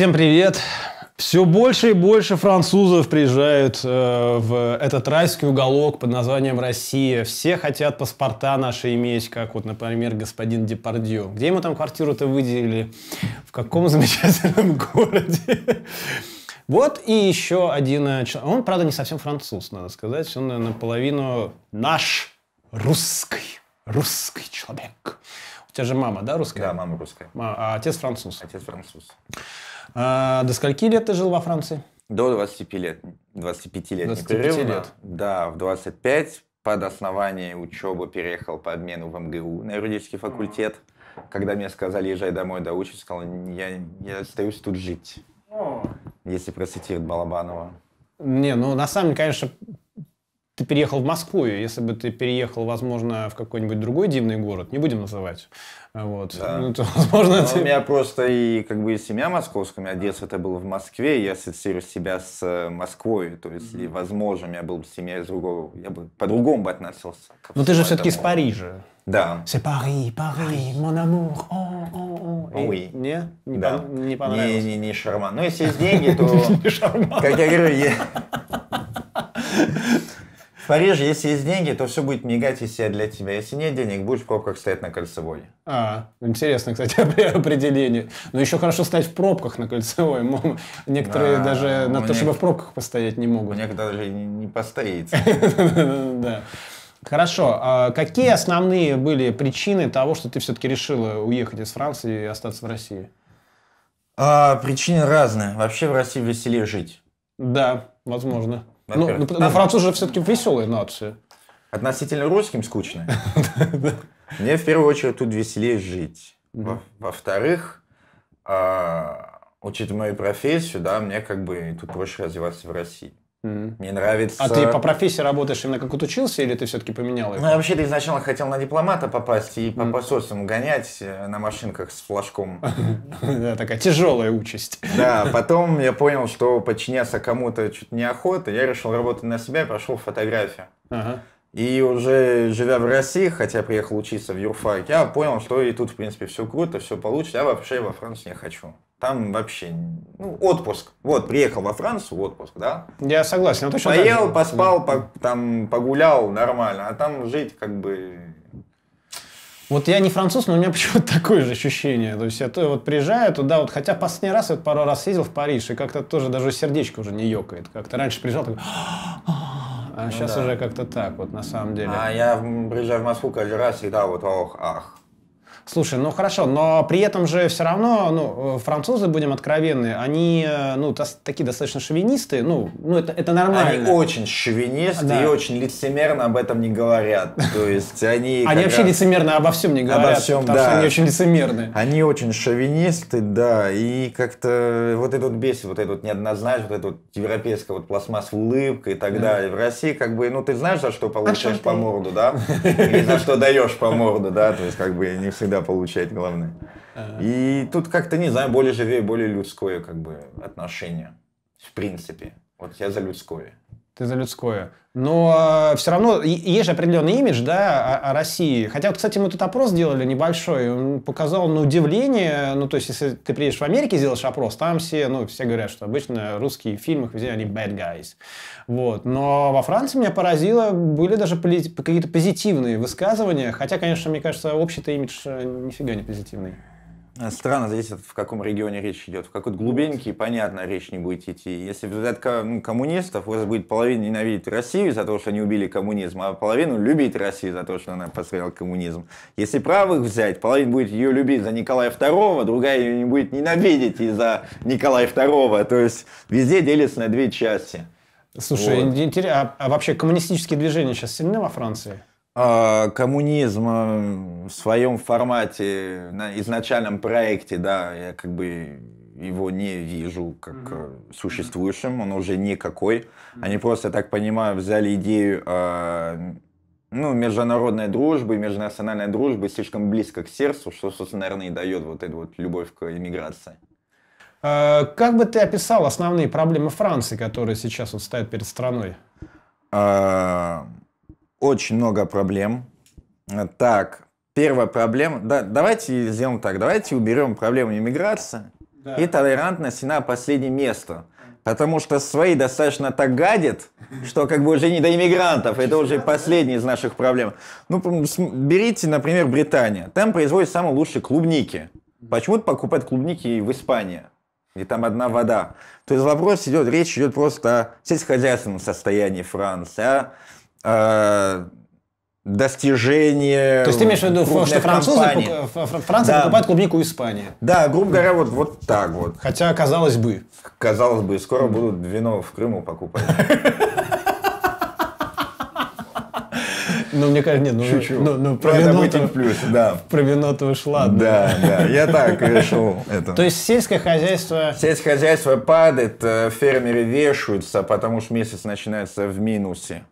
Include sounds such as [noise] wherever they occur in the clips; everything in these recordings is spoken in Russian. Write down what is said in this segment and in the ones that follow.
Всем привет! Все больше и больше французов приезжают э, в этот райский уголок под названием Россия. Все хотят паспорта наши иметь, как вот, например, господин Депардье. Где ему там квартиру-то выделили? В каком [laughs] замечательном городе? Вот и еще один э, человек. Он, правда, не совсем француз, надо сказать. Он э, наполовину наш русский, русский человек тебя же мама, да, русская? Да, мама русская. А, а отец француз? Отец француз. А, до скольки лет ты жил во Франции? До 25 лет. 25 лет. 25 лет. Да, в 25 под основание учебы переехал по обмену в МГУ на юридический факультет. Когда мне сказали, езжай домой, да учись, сказал, я, я остаюсь тут жить. Если процитировать Балабанова. Не, ну на самом деле, конечно, ты переехал в Москву, и если бы ты переехал, возможно, в какой-нибудь другой дивный город, не будем называть, э, вот, да. ну, то, [laughs] возможно, Но ну, ты... У меня просто и как бы и семья московская, у меня детство это было в Москве, и я ассоциирую себя с э, Москвой, то есть, mm-hmm. и, возможно, у меня была бы семья из другого, я бы по-другому бы относился. Но ты же все-таки из Парижа. Да. C'est Пари, Пари, мон amour. О, о, о. Ой, Не? Не, да. не понравилось? Не, не, не шарман. Ну, если есть деньги, то... [laughs] Не шарман. Как я говорю, Париже, если есть деньги, то все будет мигать и себя для тебя. Если нет денег, будешь в пробках стоять на кольцевой. А, интересно, кстати, [laughs] определение. Но ну, еще хорошо стоять в пробках на кольцевой. Некоторые да, даже на то, чтобы в пробках постоять не могут. Некоторые даже не постоится. [laughs] Да. Хорошо. А какие основные были причины того, что ты все-таки решила уехать из Франции и остаться в России? А, причины разные. Вообще в России веселее жить. Да, возможно. Ну, на французы все-таки веселые нации. Относительно русским скучно. [laughs] Мне в первую очередь тут веселее жить. Во-вторых, а, учитывая мою профессию, да, мне как бы тут проще развиваться в России. Mm-hmm. Мне нравится... А ты по профессии работаешь именно как вот учился, или ты все-таки поменял его? Ну, я вообще-то изначально хотел на дипломата попасть и по mm-hmm. посольствам гонять э, на машинках с флажком. [laughs] Да, такая тяжелая участь. Да, потом я понял, что подчиняться кому-то чуть неохота, я решил работать на себя и пошел в фотографию. И уже живя в России, хотя приехал учиться в юрфак, я понял, что и тут, в принципе, все круто, все получится. Я вообще во Францию не хочу. Там вообще, ну, отпуск. Вот, приехал во Францию, отпуск, да? Я согласен. Ну, точно Поел, так поспал, по, там, погулял, нормально. А там жить как бы вот я не француз, но у меня [laughs] почему-то такое же ощущение. То есть я то, вот приезжаю туда, вот хотя последний раз вот пару раз ездил в Париж, и как-то тоже даже сердечко уже не ёкает. Как-то раньше приезжал, такой, «А, а, а ну, сейчас да. уже как-то так, вот на самом деле. А я приезжаю в Москву каждый раз всегда вот ох, ах. Слушай, ну хорошо, но при этом же все равно, ну, французы, будем откровенны, они, э, ну, такие достаточно шовинисты, ну, ну это, это нормально. Они очень шовинисты да. и очень лицемерно об этом не говорят. То есть они... Они вообще лицемерно обо всем не говорят, обо всем, да. они очень лицемерны. Они очень шовинисты, да, и как-то вот этот бесит, вот этот неоднозначность, вот эта европейская вот пластмассовая улыбка и так далее. В России как бы, ну, ты знаешь, за что получаешь а по морду, да? И за что даешь по морду, да? То есть как бы не все всегда получает главное. Э. И тут как-то, не знаю, более живее, более людское как бы отношение. В принципе. Вот я за людское ты за людское. Но э, все равно есть же определенный имидж да, о, о России. Хотя, вот, кстати, мы тут опрос делали небольшой. Он показал на удивление. Ну, то есть, если ты приедешь в Америке, сделаешь опрос, там все, ну, все говорят, что обычно русские фильмы везде они bad guys. Вот. Но во Франции меня поразило, были даже какие-то позитивные высказывания. Хотя, конечно, мне кажется, общий-то имидж э, нифига не позитивный. А, странно зависит, в каком регионе речь идет. В какой-то глубинке, понятно, речь не будет идти. Если взять ну, коммунистов, у вас будет половина ненавидеть Россию за то, что они убили коммунизм, а половину любить Россию за то, что она построила коммунизм. Если правых взять, половина будет ее любить за Николая II, другая ее не будет ненавидеть из-за Николая II. То есть везде делится на две части. Слушай, вот. а, а вообще коммунистические движения сейчас сильны во Франции? А, коммунизм э, в своем формате, на изначальном проекте, да, я как бы его не вижу как mm-hmm. существующим, он уже никакой. Mm-hmm. Они просто, так понимаю, взяли идею э, ну, международной дружбы, межнациональной дружбы слишком близко к сердцу, что, собственно, наверное, и дает вот эту вот любовь к иммиграции. А, как бы ты описал основные проблемы Франции, которые сейчас вот стоят перед страной? очень много проблем. Так, первая проблема... Да, давайте сделаем так. Давайте уберем проблему иммиграции да. и толерантность на последнее место. Потому что свои достаточно так гадят, что как бы уже не до иммигрантов. Это уже последняя из наших проблем. Ну, берите, например, Британия. Там производят самые лучшие клубники. Почему-то покупают клубники в Испании, где там одна вода. То есть вопрос идет, речь идет просто о сельскохозяйственном состоянии Франции, о Э, достижение. То есть ты имеешь в виду, что французы, Франция да. покупает клубнику в Испании? Да, грубо говоря, вот, вот так вот. Хотя, казалось бы. Казалось бы, скоро будут вино в Крыму покупать. Ну, мне кажется, нет, ну, ну, ну, ну про вино -то, плюс, да. Про вино ты ушла. Да, да, я так решил это. То есть сельское хозяйство... Сельское хозяйство падает, э, фермеры вешаются, потому что месяц начинается в минусе.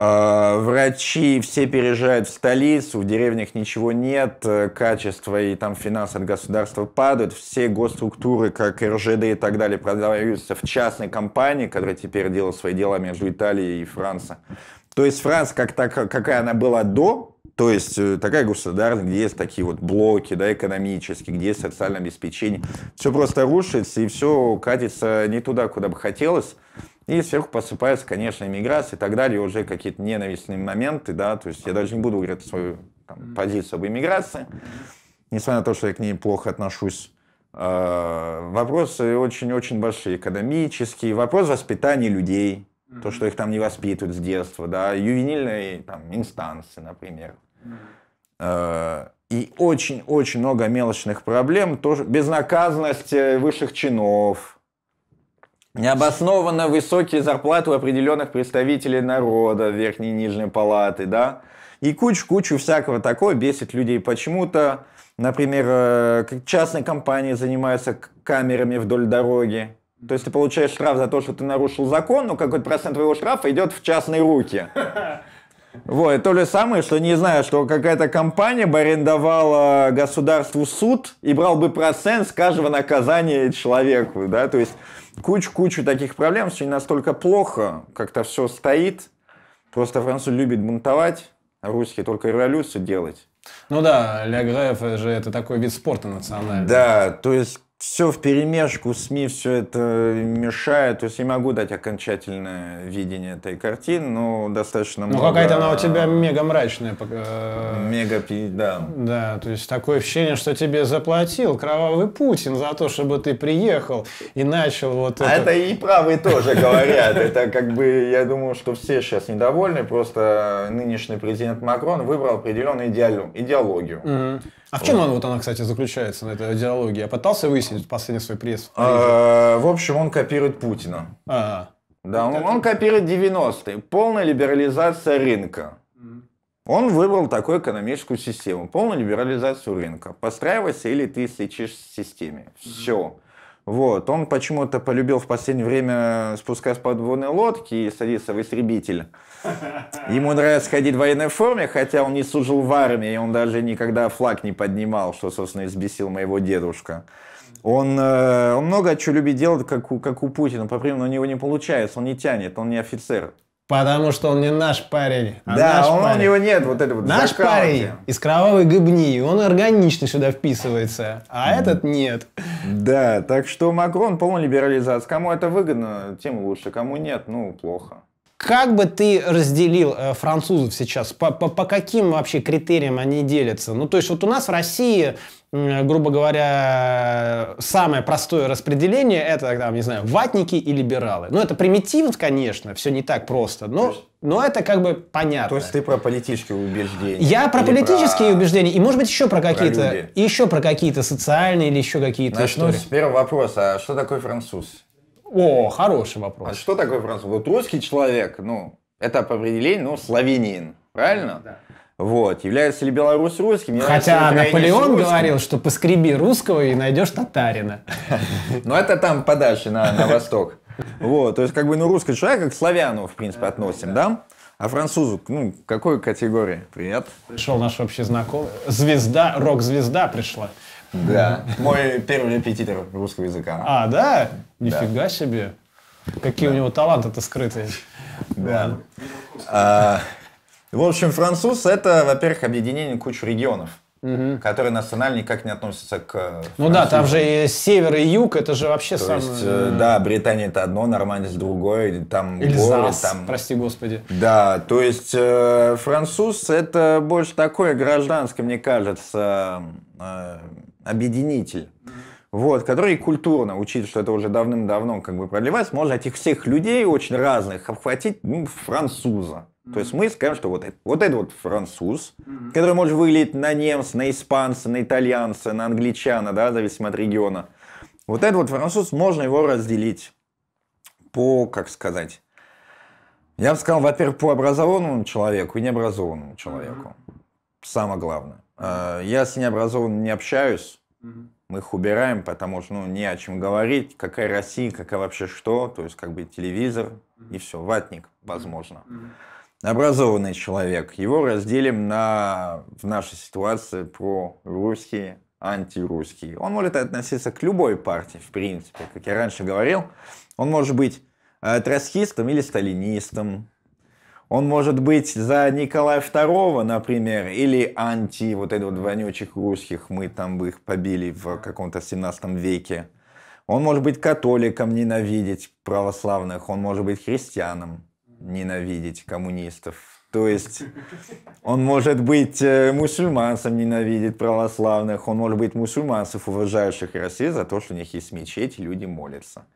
А, врачи все переезжают в столицу, в деревнях ничего нет, э, качество и там финансы от государства падают, все госструктуры, как РЖД и так далее, продаются в частной компании, которая теперь делает свои дела между Италией и Францией. То есть Франция, как так, какая она была до, то есть э, такая государственная, где есть такие вот блоки, да, экономические, где есть социальное обеспечение, все просто рушится и все катится не туда, куда бы хотелось. И сверху посыпается, конечно, иммиграция и так далее, уже какие-то ненавистные моменты, да, то есть я даже не буду говорить свою там, позицию об иммиграции, несмотря на то, что я к ней плохо отношусь. А, вопросы очень-очень большие, экономические, вопрос воспитания людей, то, что их там не воспитывают с детства, да, ювенильные там, инстанции, например. А, и очень-очень много мелочных проблем, тоже безнаказанность высших чинов, Необоснованно высокие зарплаты у определенных представителей народа, верхней и нижней палаты, да? И кучу-кучу всякого такого бесит людей. Почему-то, например, э, частные компании занимаются камерами вдоль дороги. То есть ты получаешь штраф за то, что ты нарушил закон, но какой-то процент твоего штрафа идет в частные руки. [laughs] Вот, то же самое, что, не знаю, что какая-то компания бы арендовала государству суд и брал бы процент с каждого наказания человеку, да, то есть кучу-кучу таких проблем, все не настолько плохо, как-то все стоит, просто француз любит бунтовать, а русские только революцию делать. Ну да, Ляграев же это такой вид спорта национальный. Да, то есть все в перемешку, СМИ все это мешает. То есть я могу дать окончательное видение этой картины, но достаточно ну, много... Ну какая-то она у тебя мега мрачная. Э, мега, да. Да, то есть такое ощущение, что тебе заплатил кровавый Путин за то, чтобы ты приехал и начал вот а это... А это и правые тоже говорят. Это как бы, я думаю, что все сейчас недовольны. Просто нынешний президент Макрон выбрал определенную идеологию. А в чем она, вот она, кстати, заключается на этой идеологии? Я пытался выяснить последний свой пресс. А, в общем, он копирует Путина. А. Да, он копирует 90-е. Полная либерализация рынка. Он выбрал такую экономическую систему, полную либерализацию рынка. Постраивайся или ты сечешь в системе. Все. Вот. Он почему-то полюбил в последнее время спускаться с подводной лодки и садиться в истребитель. Ему нравится ходить в военной форме, хотя он не служил в армии, и он даже никогда флаг не поднимал, что, собственно, избесил моего дедушка. Он, э, он много чего любит делать, как у, как у Путина. По примеру, у него не получается, он не тянет, он не офицер. Потому что он не наш парень. А да, наш он, парень. у него нет вот этого Наш закалки. парень из кровавой гыбни, он органично сюда вписывается, а mm. этот нет. Да, так что Макрон полная либерализация. Кому это выгодно, тем лучше, кому нет, ну, плохо. Как бы ты разделил э, французов сейчас? По, по, по каким вообще критериям они делятся? Ну, то есть вот у нас в России, э, грубо говоря, самое простое распределение это, там, не знаю, ватники и либералы. Ну, это примитивно, конечно, все не так просто, но, есть, но это как бы понятно. То есть ты про политические убеждения? Я про политические про... убеждения и, может быть, еще про какие-то, еще про какие-то социальные или еще какие-то Начну истории. с первого вопроса. А что такое француз? О, хороший вопрос. А что такое француз? Вот русский человек, ну, это по определению, ну, славянин, правильно? Да. Вот, является ли белорус русским? Хотя Наполеон говорил, что поскреби русского и найдешь татарина. [laughs] Но это там подальше, на, на восток. Вот, то есть как бы, ну, русский человек к славяну, в принципе, относим, да? А французу, ну, какой категории? Привет. Пришел наш общий знакомый. Звезда, рок-звезда пришла. Да. Мой первый репетитор русского языка. А, да? Нифига себе. Какие у него таланты-то скрытые. Да. А, в общем, француз — это, во-первых, объединение кучу регионов. Угу. которые национально никак не относятся к французам. Э, ну да, там же и север и юг, это же вообще То самое... есть, э, э да, Британия это одно, Нормандия это другое, там Эльзас, горы, там... прости господи. Да, то есть э, француз это больше такое гражданское, мне кажется, э, объединитель. Вот, который культурно, учитывая, что это уже давным-давно как бы продлевается, можно этих всех людей очень разных обхватить, ну, француза. То есть мы скажем, что вот, этот вот это вот француз, mm-hmm. который может выглядеть на немца, на испанца, на итальянца, на англичана, да, зависимо от региона. Вот этот вот француз, можно его разделить по, как сказать, я бы сказал, во-первых, по образованному человеку и необразованному человеку. Mm-hmm. Самое главное. Э, я с необразованными не общаюсь. Мы их убираем, потому что ну, не о чем говорить. Какая Россия, какая вообще что. То есть, как бы телевизор и все. Ватник, возможно. Образованный человек. Его разделим на, в нашей ситуации, про русские, антирусские. Он может относиться к любой партии, в принципе, как я раньше говорил. Он может быть э, троцкистом или сталинистом, он может быть за Николая II, например, или анти вот этих вот вонючих русских, мы там бы их побили в каком-то 17 веке. Он может быть католиком, ненавидеть православных, он может быть христианом, ненавидеть коммунистов. То есть он может быть э, мусульманцем, ненавидеть православных, он может быть мусульманцев, уважающих Россию за то, что у них есть мечеть, и люди молятся.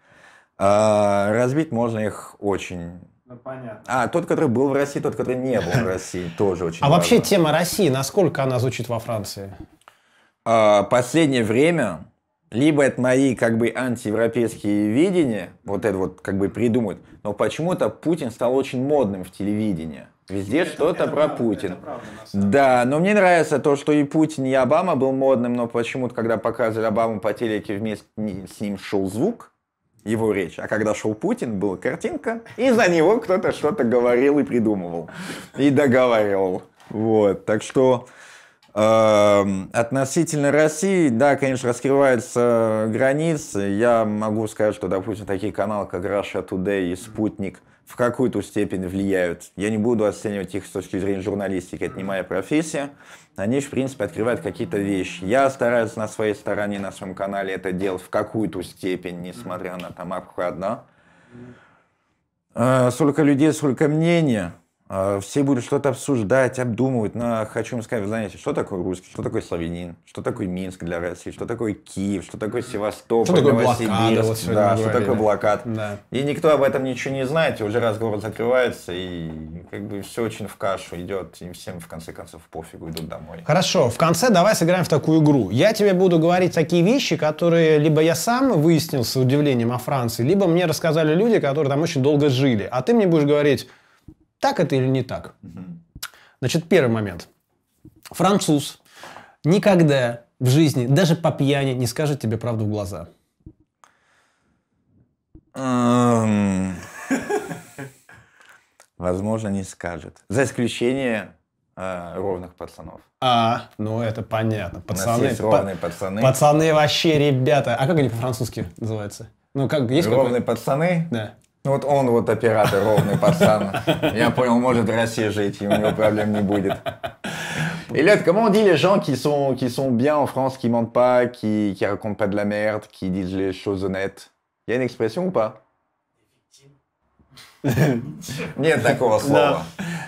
А разбить можно их очень ну, понятно. А, тот, который был в России, тот, который не был в России, [laughs] тоже очень А вообще тема России, насколько она звучит во Франции? А, последнее время, либо это мои как бы антиевропейские видения, вот это вот как бы придумают, но почему-то Путин стал очень модным в телевидении. Везде что-то про правда, Путин. да, но мне нравится то, что и Путин, и Обама был модным, но почему-то, когда показывали Обаму по телеке, вместе с ним шел звук, его речь. А когда шел Путин, была картинка, и за него кто-то что-то говорил и придумывал. И договаривал. Вот. Так что э, относительно России, да, конечно, раскрываются границы. Я могу сказать, что, допустим, такие каналы, как Russia Today и Спутник, в какую-то степень влияют. Я не буду оценивать их с точки зрения журналистики, это не моя профессия они, в принципе, открывают какие-то вещи. Я стараюсь на своей стороне, на своем канале это делать в какую-то степень, несмотря на там обход, да. Э, сколько людей, сколько мнения. А, все будут что-то обсуждать, обдумывать Но ну, а хочу сказать, вы знаете, Что такое русский, что такое славянин, что такое Минск для России, что такое Киев, что такое Севастополь, что такое блокада, вот да, что говорили. такое блокад. Да. И никто об этом ничего не знает, и уже раз город закрывается, и как бы все очень в кашу идет, и всем в конце концов пофигу, идут домой. Хорошо, в конце давай сыграем в такую игру. Я тебе буду говорить такие вещи, которые либо я сам выяснил с удивлением о Франции, либо мне рассказали люди, которые там очень долго жили. А ты мне будешь говорить так это или не так? Значит, первый момент. Француз никогда в жизни, даже по пьяни, не скажет тебе правду в глаза. Эм. Возможно, не скажет. За исключением э, ровных пацанов. А, ну это понятно. Пацаны. есть ровные па- пацаны. Пацаны вообще ребята. А как они по-французски называются? Ну, как есть Ровные какой? пацаны? Да. Ну вот он вот оператор ровный пацан. Я понял, может в России жить, и у него проблем не будет. Et là, comment on dit les gens qui sont, qui sont bien en France, qui mentent pas, qui, qui racontent pas de la merde, qui disent les choses honnêtes Il y a une expression ou pas Нет такого слова.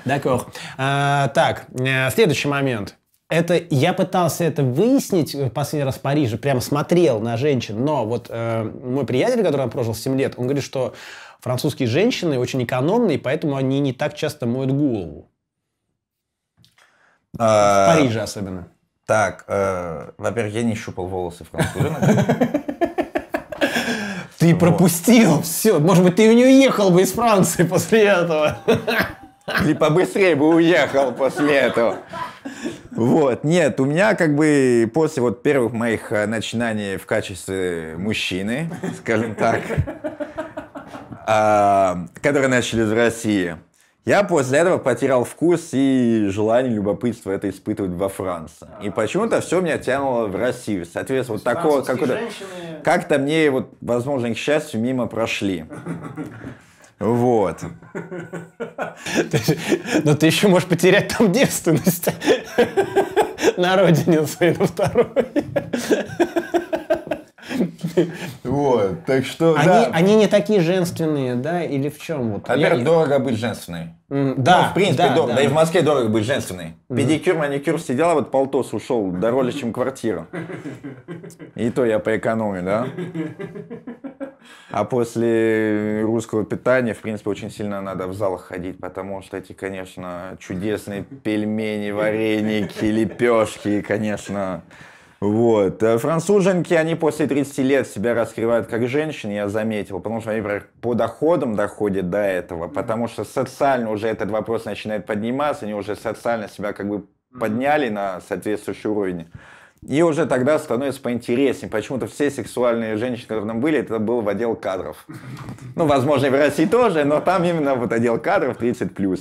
Да. D'accord. А, так, следующий момент это я пытался это выяснить в э, последний раз в Париже, прямо смотрел на женщин, но вот э, мой приятель, который там прожил 7 лет, он говорит, что французские женщины очень экономные, поэтому они не так часто моют голову. А... В Париже особенно. Так, э, во-первых, я не щупал волосы француженок. Ты пропустил все. Может быть, ты не уехал бы из Франции после этого. Ты побыстрее бы уехал после этого. Вот, нет, у меня как бы после вот первых моих э, начинаний в качестве мужчины, скажем так, а, которые начали в России, я после этого потерял вкус и желание, любопытство это испытывать во Франции. -а. И почему-то все меня тянуло в Россию. Соответственно, вот такого какого-то... Женщины... Как-то мне, вот, возможно, к счастью, мимо прошли. Вот. Но ты ну, еще можешь потерять там девственность на родине своей, на второй. Вот, так что, они, да. Они не такие женственные, да, или в чем? Вот, Во-первых, я... дорого быть женственной. Mm, да, ну, в принципе, да, дорого. Да. да и в Москве дорого быть женственной. Mm. Педикюр, маникюр сидела, вот полтос ушел дороже, чем квартира. И то я поэкономлю, да? А после русского питания, в принципе, очень сильно надо в зал ходить, потому что эти, конечно, чудесные пельмени, вареники, лепешки, конечно, вот. Э, француженки, они после 30 лет себя раскрывают как женщины, я заметил, потому что они, по доходам доходят до этого, потому что социально уже этот вопрос начинает подниматься, они уже социально себя как бы подняли на соответствующий уровень. И уже тогда становится поинтереснее. Почему-то все сексуальные женщины, которые там были, это был в отдел кадров. Ну, возможно, и в России тоже, но там именно вот отдел кадров 30+.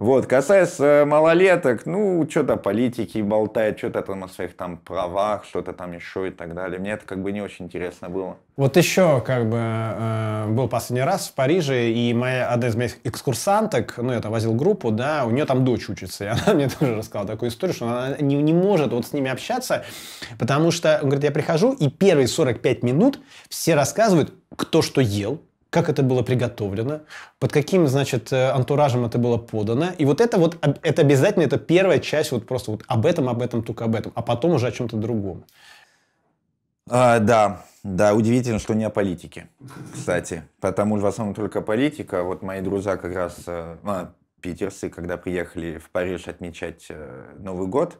Вот, касаясь малолеток, ну, что-то политики болтают, что-то там о своих там правах, что-то там еще и так далее. Мне это как бы не очень интересно было. Вот еще как бы э, был последний раз в Париже, и моя одна из моих экскурсанток, ну я там возил группу, да, у нее там дочь учится, и [laughs] она мне тоже рассказала такую историю, что она не, не может вот с ними общаться, потому что, он говорит, я прихожу, и первые 45 минут все рассказывают, кто что ел, как это было приготовлено, под каким, значит, э, антуражем это было подано. И вот это вот, это обязательно, это первая часть, вот просто вот об этом, об этом, только об этом, а потом уже о чем-то другом. А, да, да, удивительно, что не о политике, кстати. Потому что в основном только политика. Вот мои друзья как раз... А, питерцы, когда приехали в Париж отмечать э, Новый год,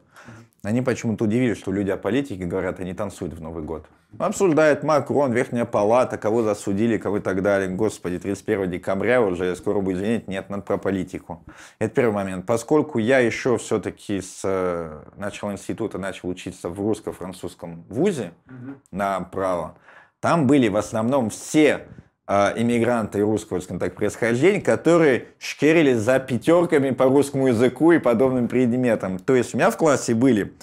они почему-то удивились, что люди о политике говорят, они танцуют в Новый год. Обсуждает Макрон, Верхняя Палата, кого засудили, кого и так далее. Господи, 31 декабря уже скоро будет извинять, Нет, надо про политику. Это первый момент. Поскольку я еще все-таки с э, начала института начал учиться в русско-французском вузе угу. на право, там были в основном все а, иммигранты русского, скажем так, происхождения, которые шкерились за пятерками по русскому языку и подобным предметам. То есть у меня в классе были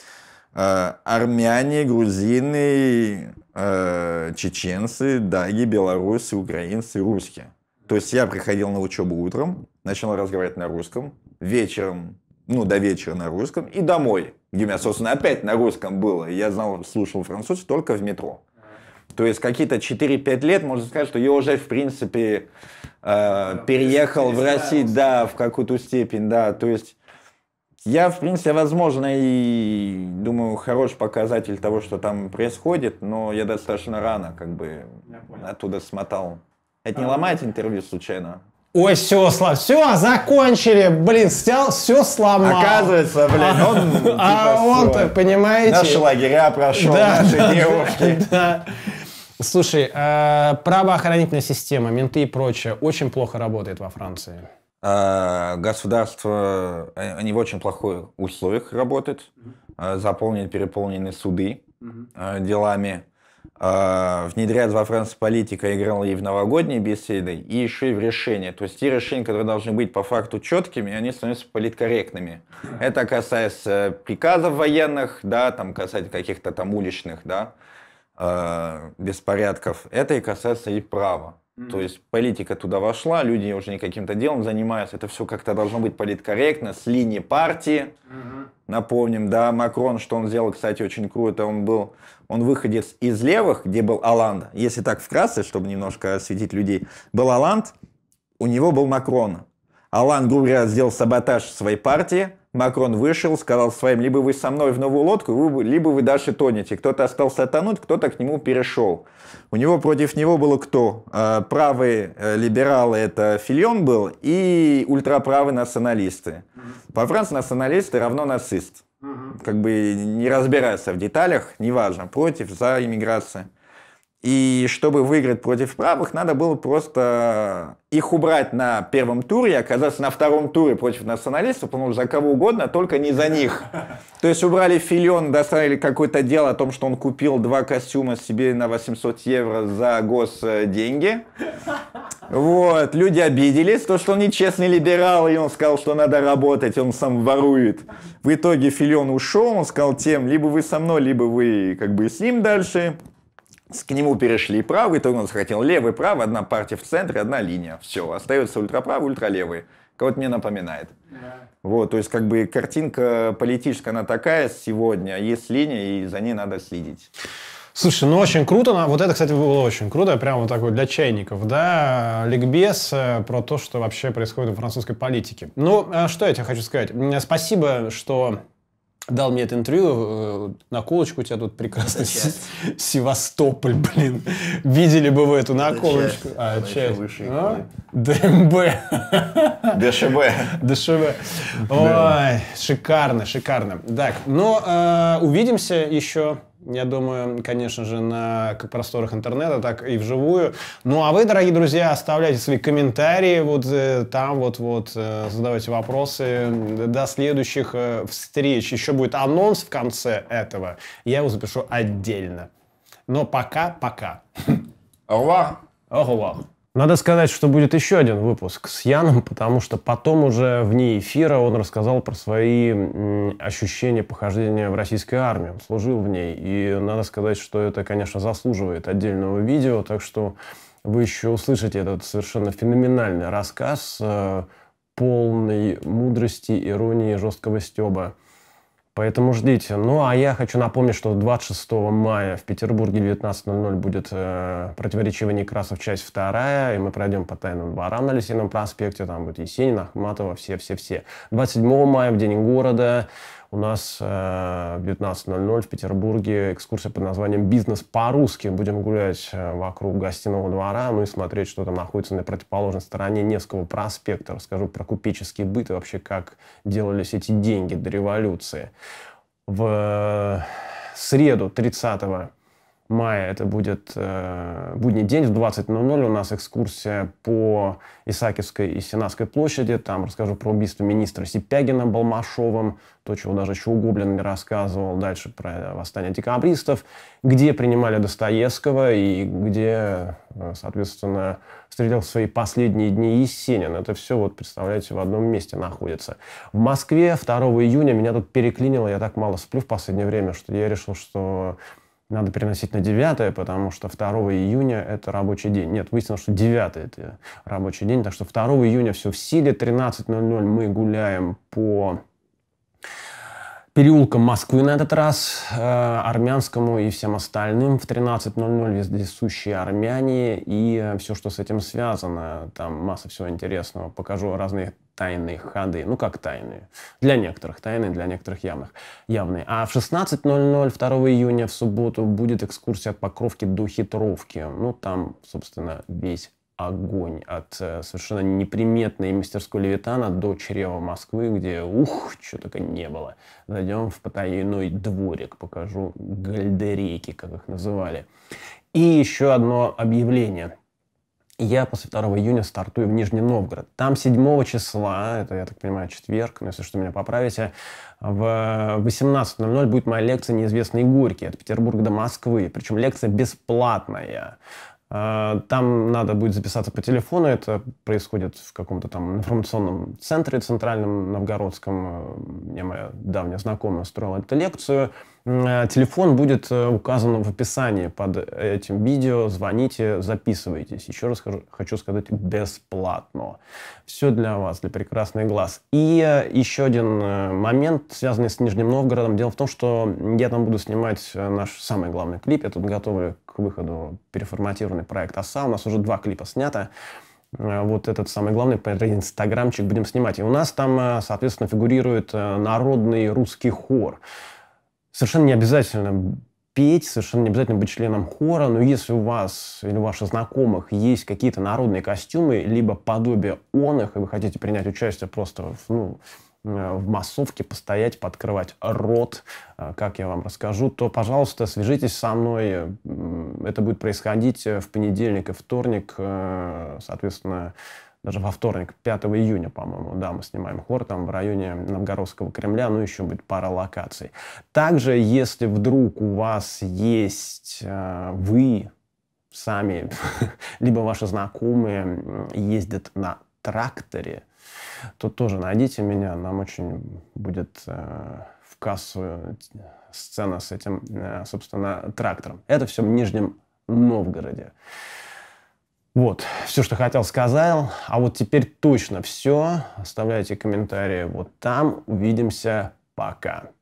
э, армяне, грузины, э, чеченцы, даги, белорусы, украинцы, русские. То есть я приходил на учебу утром, начинал разговаривать на русском, вечером, ну, до вечера на русском и домой, где у меня, собственно, опять на русском было. Я знал, слушал французский только в метро. То есть какие-то 4-5 лет можно сказать, что я уже, в принципе, э, переехал в Россию, да, в какую-то степень, да. То есть я, в принципе, возможно, и думаю, хороший показатель того, что там происходит, но я достаточно рано как бы оттуда смотал. Это не а. ломает интервью случайно? Ой, все, слав, все, закончили, блин, снял, все сломал. Оказывается, блин, а, он, а типа, а он-то, понимаете... Наши лагеря прошел, да, наши да, девушки. Да, да. Слушай, э, правоохранительная система, менты и прочее очень плохо работает во Франции. Э, государство, э, они в очень плохих условиях работают. Э, заполнены, переполнены суды э, делами. Э, внедряет во Франции политика, играла и в новогодние беседы, и еще и в решения. То есть те решения, которые должны быть по факту четкими, они становятся политкорректными. Это касается э, приказов военных, да, там касается каких-то там уличных, да, Э, беспорядков, это и касается и права. То есть политика туда вошла, люди уже не каким-то делом занимаются, это все как-то должно быть политкорректно, с линии партии. mm Напомним, да, Макрон, что он сделал, кстати, очень круто, он был, он выходец из левых, где был Аланд, если так вкратце, чтобы немножко осветить людей, был Аланд, у него был Макрон. Алан, грубо говоря, сделал саботаж своей партии, Макрон вышел, сказал своим, либо вы со мной в новую лодку, либо вы дальше тонете. Кто-то остался тонуть, кто-то к нему перешел. У него против него было кто? А, Правые э, либералы – это Фильон был, и ультраправые националисты. По-французски националисты равно нацист. Как бы не разбирается в деталях, неважно, против, за иммиграцию. И чтобы выиграть против правых, надо было просто их убрать на первом туре и оказаться на втором туре против националистов, потому что за кого угодно, только не за них. То есть убрали Филион, доставили какое-то дело о том, что он купил два костюма себе на 800 евро за гос деньги. Вот, люди обиделись, то, что он нечестный либерал, и он сказал, что надо работать, он сам ворует. В итоге Филион ушел, он сказал тем, либо вы со мной, либо вы как бы с ним дальше к нему перешли правый, то он захотел левый, правый, одна партия в центре, одна линия. Все, остается ультраправый, ультралевый. Кого-то мне напоминает. Да. Вот, то есть как бы картинка политическая, она такая сегодня, а есть линия, и за ней надо следить. Слушай, ну очень круто. Вот это, кстати, было очень круто, прямо вот такой для чайников, да, ликбез э, про то, что вообще происходит в французской политике. Ну, а что я тебе хочу сказать? Спасибо, что дал мне это интервью, э, наколочку у тебя тут прекрасно. Севастополь, блин. Видели бы вы эту наколочку. А, часть. ДМБ. А? ДШБ. ДШБ. Ой, шикарно, шикарно. Так, но ну, э, увидимся еще я думаю, конечно же, на просторах интернета, так и вживую. Ну а вы, дорогие друзья, оставляйте свои комментарии вот э, там, вот-вот, э, задавайте вопросы. До следующих э, встреч. Еще будет анонс в конце этого. Я его запишу отдельно. Но пока-пока. Au revoir. Au revoir. Надо сказать, что будет еще один выпуск с Яном, [laughs] потому что потом уже вне эфира он рассказал про свои ощущения похождения в российской армии. Он служил в ней. И надо сказать, что это, конечно, заслуживает отдельного видео. Так что вы еще услышите этот совершенно феноменальный рассказ, э, полный мудрости, иронии, жесткого стеба. Поэтому ждите. Ну, а я хочу напомнить, что 26 мая в Петербурге 19.00 будет э, «Противоречивый Некрасов. Часть вторая», и мы пройдем по тайным дворам на Лисином проспекте, там будет Есенин, Ахматова, все-все-все. 27 мая в День города у нас э, в 19.00 в Петербурге экскурсия под названием «Бизнес по-русски». Будем гулять э, вокруг гостиного двора, ну и смотреть, что там находится на противоположной стороне Невского проспекта. Расскажу про купеческий быт и вообще, как делались эти деньги до революции. В э, среду 30 мая, это будет э, будний день в 20.00, у нас экскурсия по Исаакиевской и Сенатской площади, там расскажу про убийство министра Сипягина Балмашовым, то, чего даже Чугублин не рассказывал, дальше про восстание декабристов, где принимали Достоевского и где, э, соответственно, встретил в свои последние дни Есенин. Это все, вот представляете, в одном месте находится. В Москве 2 июня меня тут переклинило, я так мало сплю в последнее время, что я решил, что надо переносить на 9, потому что 2 июня это рабочий день. Нет, выяснилось, что 9 это рабочий день, так что 2 июня все в силе, 13.00 мы гуляем по переулкам Москвы на этот раз, э, армянскому и всем остальным. В 13.00 вездесущие армяне и э, все, что с этим связано. Там масса всего интересного. Покажу разные тайные ходы. Ну, как тайные. Для некоторых тайные, для некоторых явных. Явные. А в 16.00 2 июня в субботу будет экскурсия от Покровки до Хитровки. Ну, там, собственно, весь огонь. От э, совершенно неприметной мастерской Левитана до чрева Москвы, где, ух, что только не было. Зайдем в потайной дворик, покажу гальдерейки, как их называли. И еще одно объявление. Я после 2 июня стартую в Нижний Новгород. Там 7 числа, это, я так понимаю, четверг, но если что, меня поправите, в 18.00 будет моя лекция «Неизвестные горькие» от Петербурга до Москвы. Причем лекция бесплатная. Э, там надо будет записаться по телефону, это происходит в каком-то там информационном центре центральном новгородском. Э, Мне моя давняя знакомая устроила эту лекцию. Э, телефон будет э, указан в описании под э, этим видео. Звоните, записывайтесь. Еще раз хочу сказать, бесплатно. Все для вас, для прекрасных глаз. И еще один момент, связанный с Нижним Новгородом. Дело в том, что я там буду снимать наш самый главный клип. Я тут готовлю к выходу переформатированный проект ОСА. У нас уже два клипа снято вот этот самый главный инстаграмчик будем снимать. И у нас там, соответственно, фигурирует народный русский хор. Совершенно не обязательно петь, совершенно не обязательно быть членом хора, но если у вас или у ваших знакомых есть какие-то народные костюмы, либо подобие он их, и вы хотите принять участие просто в, ну, э, в массовке, постоять, подкрывать рот, э, как я вам расскажу, то, пожалуйста, свяжитесь со мной. Это будет происходить э, в понедельник и вторник, соответственно, даже во вторник, 5 июня, по-моему, да, мы снимаем хор там в районе Новгородского Кремля, ну, еще будет пара локаций. Также, если вдруг у вас есть э, вы сами, [laughs] либо ваши знакомые ездят на тракторе, то тоже найдите меня, нам очень будет э, в кассу э, сцена с этим, э, собственно, трактором. Это все в Нижнем Новгороде. Вот, все, что хотел, сказал. А вот теперь точно все. Оставляйте комментарии вот там. Увидимся. Пока.